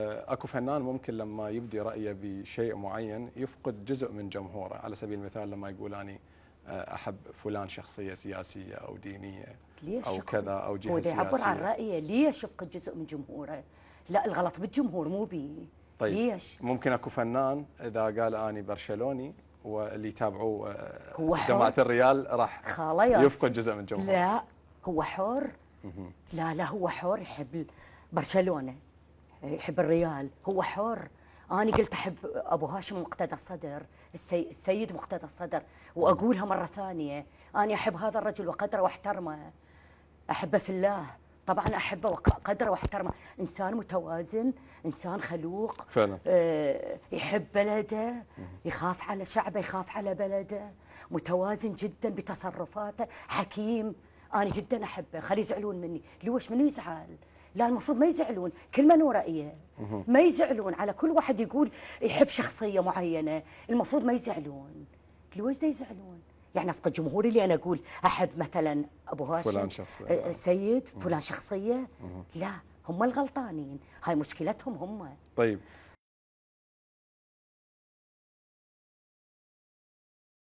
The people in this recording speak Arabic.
آه، اكو فنان ممكن لما يبدي رايه بشيء معين يفقد جزء من جمهوره، على سبيل المثال لما يقول اني آه، احب فلان شخصيه سياسيه او دينيه ليش او كذا او جهه سياسيه يعبر عن رايه ليش يفقد جزء من جمهوره؟ لا الغلط بالجمهور مو بي طيب ليش؟ ممكن اكو فنان اذا قال اني برشلوني واللي يتابعوه آه، جماعه الريال راح يفقد جزء من جمهوره لا هو حر لا لا هو حر يحب برشلونه يحب الريال هو حر أنا قلت أحب أبو هاشم مقتدى الصدر السي... السيد مقتدى الصدر وأقولها مرة ثانية أنا أحب هذا الرجل وقدره وأحترمه أحبه في الله طبعا أحبه وقدره وأحترمه إنسان متوازن إنسان خلوق فعلا. آه يحب بلده يخاف على شعبه يخاف على بلده متوازن جدا بتصرفاته حكيم أنا جدا أحبه خليه يزعلون مني ليش منو يزعل لا المفروض ما يزعلون كلمه نورائيه ما يزعلون على كل واحد يقول يحب شخصيه معينه المفروض ما يزعلون لوجده يزعلون يعني افقد جمهوري اللي انا اقول احب مثلا ابو هاشم فلان شخصيه آه، آه، سيد فلان شخصيه لا هم الغلطانين هاي مشكلتهم هم طيب